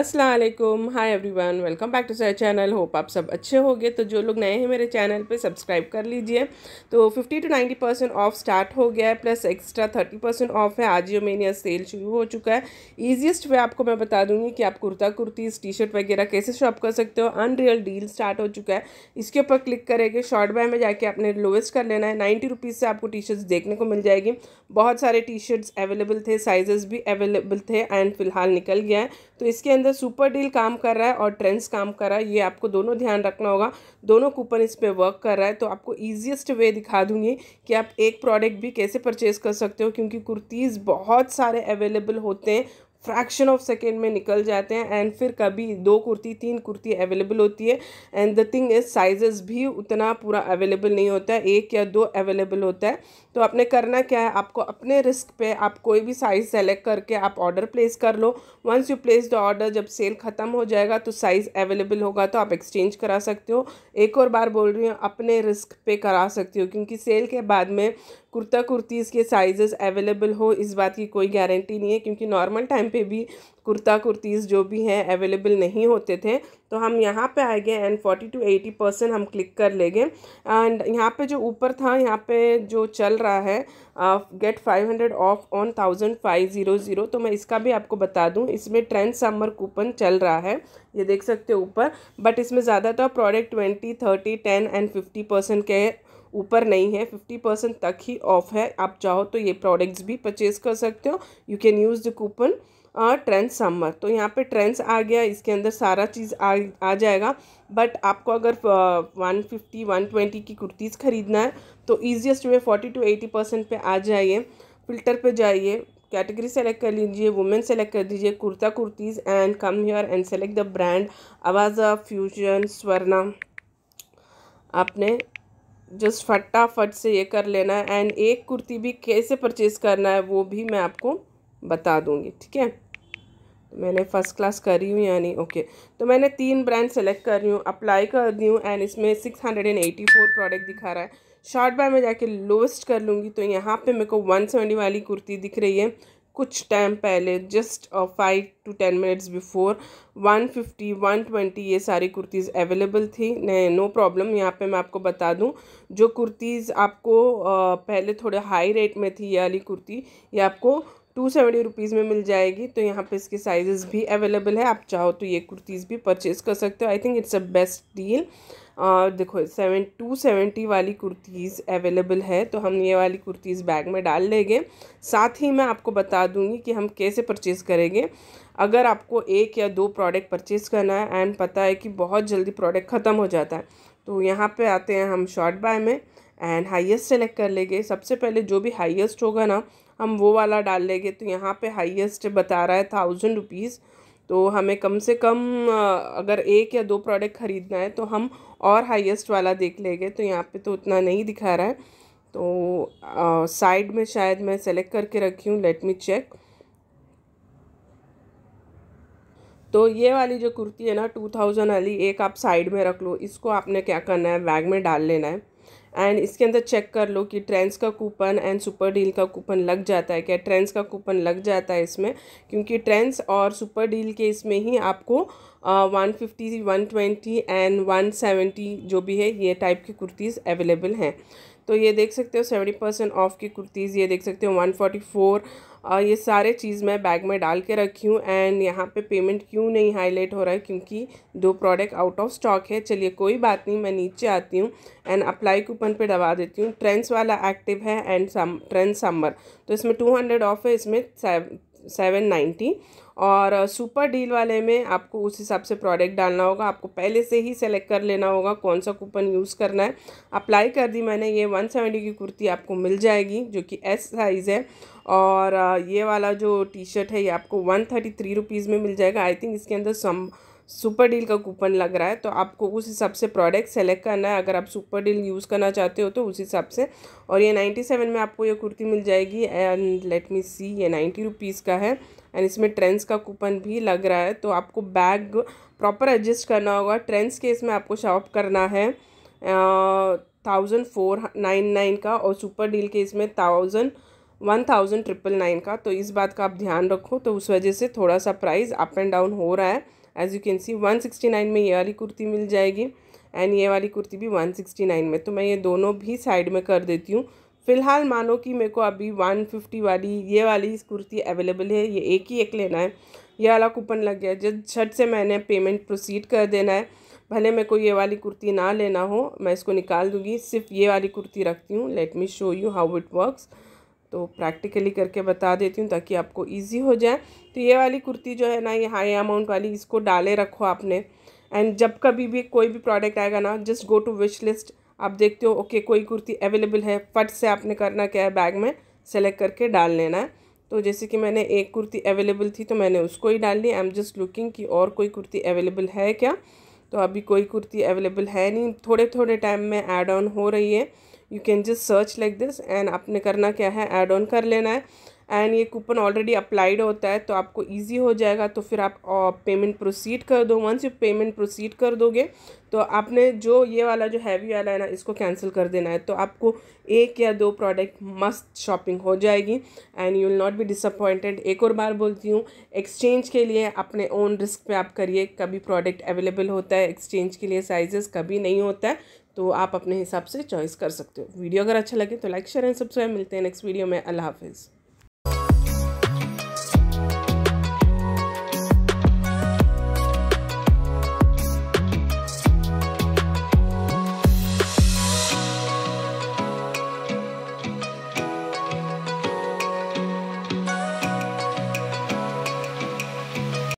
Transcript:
Aslam everyone welcome back to sir channel hope आप सब अच्छे गए तो जो लोग नए हैं मेरे चैनल पे सब्सक्राइब कर लीजिए तो 50 टू 90 परसेंट ऑफ स्टार्ट हो गया है प्लस एक्स्ट्रा 30 परसेंट ऑफ है आज मेनिया सेल शुरू हो चुका है ईजिएस्ट वे आपको मैं बता दूंगी कि आप कुर्ता कुर्तीज़ टी शर्ट वगैरह कैसे शॉप कर सकते हो अनरियल डील स्टार्ट हो चुका है इसके ऊपर क्लिक करेंगे शॉर्ट बाय में जाके आपने लोवेस्ट कर लेना है नाइन्टी से आपको टी शर्ट्स देखने को मिल जाएगी बहुत सारे टी शर्ट्स अवेलेबल थे साइजेस भी अवेलेबल थे एंड फिलहाल निकल गया है तो इसके अंदर सुपर डील काम कर रहा है और ट्रेंड्स काम कर रहा है ये आपको दोनों ध्यान रखना होगा दोनों कूपन इस पर वर्क कर रहा है तो आपको ईजिएस्ट वे दिखा दूंगी कि आप एक प्रोडक्ट भी कैसे परचेज कर सकते हो क्योंकि कुर्तीज़ बहुत सारे अवेलेबल होते हैं फ्रैक्शन ऑफ सेकेंड में निकल जाते हैं एंड फिर कभी दो कुर्ती तीन कुर्ती अवेलेबल होती है and the thing is sizes भी उतना पूरा अवेलेबल नहीं होता है एक या दो अवेलेबल होता है तो आपने करना क्या है आपको अपने रिस्क पे आप कोई भी साइज़ सेलेक्ट करके आप ऑर्डर प्लेस कर लो once you place the order जब सेल ख़त्म हो जाएगा तो साइज़ अवेलेबल होगा तो आप एक्सचेंज करा सकते हो एक और बार बोल रही हूँ अपने रिस्क पे करा सकते हो क्योंकि सेल के बाद में कुर्ता कुर्तीज़ के साइज़ अवेलेबल हो इस बात की कोई गारंटी नहीं है क्योंकि नॉर्मल टाइम पे भी कुर्ता कुर्तीज़ जो भी हैं अवेलेबल नहीं होते थे तो हम यहाँ पे आ गए and forty two eighty percent हम क्लिक कर लेंगे एंड यहाँ पे जो ऊपर था यहाँ पे जो चल रहा है get five hundred off on thousand five zero zero तो मैं इसका भी आपको बता दूँ इसमें ट्रेंड समर कूपन चल रहा है ये देख सकते हो ऊपर बट इसमें ज़्यादातर तो product twenty thirty ten and fifty percent के ऊपर नहीं है फिफ्टी परसेंट तक ही ऑफ है आप चाहो तो ये प्रोडक्ट्स भी परचेज कर सकते हो you can use the coupon trend summer तो यहाँ पे ट्रेंड्स आ गया इसके अंदर सारा चीज़ आ आ जाएगा बट आपको अगर वन फिफ्टी वन ट्वेंटी की कुर्तीज़ ख़रीदना है तो easiest way forty two eighty percent पर आ जाइए फिल्टर पे जाइए कैटेगरी सेलेक्ट कर लीजिए वुमेन सेलेक्ट कर दीजिए kurta kurtis and come here and select the brand Avaasa fusion Swarna आपने जस्ट फटाफट से ये कर लेना है एंड एक कुर्ती भी कैसे परचेज़ करना है वो भी मैं आपको बता दूँगी ठीक है तो मैंने फ़र्स्ट क्लास करी हूँ यानी ओके तो मैंने तीन ब्रांड सेलेक्ट कर रही हूँ अप्लाई कर दी हूँ एंड इसमें six hundred and eighty four product दिखा रहा है शॉर्ट बाय में जाके लोवेस्ट कर लूँगी तो यहाँ पे मेरे को वन सेवेंटी वाली कुर्ती दिख रही है कुछ टाइम पहले just five two ten minutes before one fifty one twenty ये सारी कुर्तीज़ अवेलेबल थी नहीं नो प्रॉब्लम यहाँ पे मैं आपको बता दूँ जो कुर्तीज़ आपको uh, पहले थोड़े हाई रेट में थी ये वाली कुर्ती ये आपको टू सेवेंटी रुपीज़ में मिल जाएगी तो यहाँ पे इसके साइज़ भी अवेलेबल है आप चाहो तो ये कुर्तीज़ भी परचेज कर सकते हो I think it's a best deal और देखो सेवन टू सेवेंटी वाली कुर्तीज़ अवेलेबल है तो हम ये वाली कुर्तीज़ बैग में डाल लेंगे साथ ही मैं आपको बता दूँगी कि हम कैसे परचेज़ करेंगे अगर आपको एक या दो प्रोडक्ट परचेज़ करना है एंड पता है कि बहुत जल्दी प्रोडक्ट ख़त्म हो जाता है तो यहाँ पर आते हैं हम शॉर्ट बाय में एंड हाईएस्ट सेलेक्ट कर लेंगे सबसे पहले जो भी हाईएस्ट होगा ना हम वो वाला डाल लेंगे तो यहाँ पे हाईएस्ट बता रहा है थाउजेंड रुपीज़ तो हमें कम से कम अगर एक या दो प्रोडक्ट ख़रीदना है तो हम और हाईएस्ट वाला देख लेंगे तो यहाँ पे तो उतना नहीं दिखा रहा है तो साइड में शायद मैं सेलेक्ट करके रखी हूँ लेट मी चेक तो ये वाली जो कुर्ती है ना टू थाउजेंड वाली एक आप साइड में रख लो इसको आपने क्या करना है बैग में डाल लेना है एंड इसके अंदर चेक कर लो कि ट्रेंड्स का कूपन एंड सुपर डील का कूपन लग जाता है क्या ट्रेंड्स का कूपन लग जाता है इसमें क्योंकि ट्रेंड्स और सुपर डील के इसमें ही आपको one fifty one twenty and one seventy जो भी है ये टाइप की कुर्तीज़ अवेलेबल हैं तो ये देख सकते हो सेवेंटी परसेंट ऑफ की कुर्तीज़ ये देख सकते हो वन फोर्टी फोर ये सारे चीज़ मैं बैग में डाल के रखी हूँ एंड यहाँ पे पेमेंट क्यों नहीं हाईलाइट हो रहा है क्योंकि दो प्रोडक्ट आउट ऑफ स्टॉक है चलिए कोई बात नहीं मैं नीचे आती हूँ एंड अप्लाई कूपन पे दबा देती हूँ ट्रेंड्स वाला एक्टिव है एंड सम ट्रेंड समर तो इसमें टू हंड्रेड ऑफ है इसमें सेवन नाइन्टी और सुपर डील वाले में आपको उस हिसाब से प्रोडक्ट डालना होगा आपको पहले से ही सेलेक्ट कर लेना होगा कौन सा कूपन यूज़ करना है अप्लाई कर दी मैंने ये वन सेवेंटी की कुर्ती आपको मिल जाएगी जो कि एस साइज़ है और ये वाला जो टी शर्ट है ये आपको वन थर्टी थ्री रुपीज़ में मिल जाएगा आई थिंक इसके अंदर सम सुपर डील का कूपन लग रहा है तो आपको उस हिसाब से प्रोडक्ट सेलेक्ट करना है अगर आप सुपर डील यूज़ करना चाहते हो तो उस हिसाब से और ये नाइन्टी सेवन में आपको ये कुर्ती मिल जाएगी एंड लेट मी सी ये नाइन्टी रुपीज़ का है एंड इसमें ट्रेंड्स का कूपन भी लग रहा है तो आपको बैग प्रॉपर एडजस्ट करना होगा ट्रेंड्स के इसमें आपको शॉप करना है थाउजेंड फोर नाइन नाइन का और सुपर डील के इसमें thousand one thousand triple nine का तो इस बात का आप ध्यान रखो तो उस वजह से थोड़ा सा प्राइस अप एंड डाउन हो रहा है एज़ यू कैन सी 169 में ये वाली कुर्ती मिल जाएगी एंड ये वाली कुर्ती भी 169 में तो मैं ये दोनों भी साइड में कर देती हूँ फ़िलहाल मानो कि मेरे को अभी 150 वाली ये वाली कुर्ती अवेलेबल है ये एक ही एक लेना है ये वाला कूपन लग गया जब झट से मैंने पेमेंट प्रोसीड कर देना है भले मेरे को ये वाली कुर्ती ना लेना हो मैं इसको निकाल दूँगी सिर्फ ये वाली कुर्ती रखती हूँ let me show you how it works तो प्रैक्टिकली करके बता देती हूँ ताकि आपको इजी हो जाए तो ये वाली कुर्ती जो है ना ये हाई अमाउंट वाली इसको डाले रखो आपने एंड जब कभी भी कोई भी प्रोडक्ट आएगा ना just go to wish list आप देखते हो ओके okay, कोई कुर्ती अवेलेबल है फट से आपने करना क्या है बैग में सेलेक्ट करके डाल लेना है तो जैसे कि मैंने एक कुर्ती अवेलेबल थी तो मैंने उसको ही डाल ली आई एम जस्ट लुकिंग कि और कोई कुर्ती अवेलेबल है क्या तो अभी कोई कुर्ती अवेलेबल है नहीं थोड़े थोड़े टाइम में एड ऑन हो रही है you can just search like this and आपने करना क्या है ऐड ऑन कर लेना है एंड ये कूपन ऑलरेडी अप्लाइड होता है तो आपको ईजी हो जाएगा तो फिर आप पेमेंट प्रोसीड कर दो वंस यू पेमेंट प्रोसीड कर दोगे तो आपने जो ये वाला जो हैवी वाला है ना इसको कैंसिल कर देना है तो आपको एक या दो प्रोडक्ट मस्त शॉपिंग हो जाएगी and you will not be disappointed एक और बार बोलती हूँ एक्सचेंज के लिए अपने ओन रिस्क पे आप करिए कभी प्रोडक्ट अवेलेबल होता है एक्सचेंज के लिए साइजेस कभी नहीं होता है तो आप अपने हिसाब से चॉइस कर सकते हो वीडियो अगर अच्छा लगे तो लाइक शेयर एंड सब्सक्राइब मिलते हैं नेक्स्ट वीडियो में अल्लाह हाफिज़